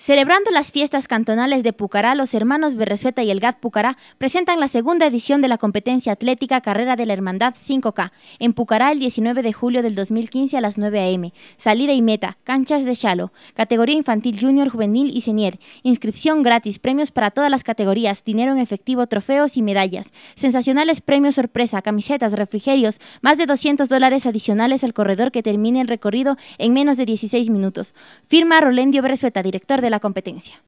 Celebrando las fiestas cantonales de Pucará, los hermanos Berresueta y el GAT Pucará presentan la segunda edición de la competencia atlética Carrera de la Hermandad 5K en Pucará el 19 de julio del 2015 a las 9 a.m. Salida y meta, canchas de Chalo, categoría infantil junior, juvenil y senior. Inscripción gratis, premios para todas las categorías, dinero en efectivo, trofeos y medallas. Sensacionales premios sorpresa, camisetas, refrigerios, más de 200 dólares adicionales al corredor que termine el recorrido en menos de 16 minutos. Firma Rolendio Berresueta, director de la competencia.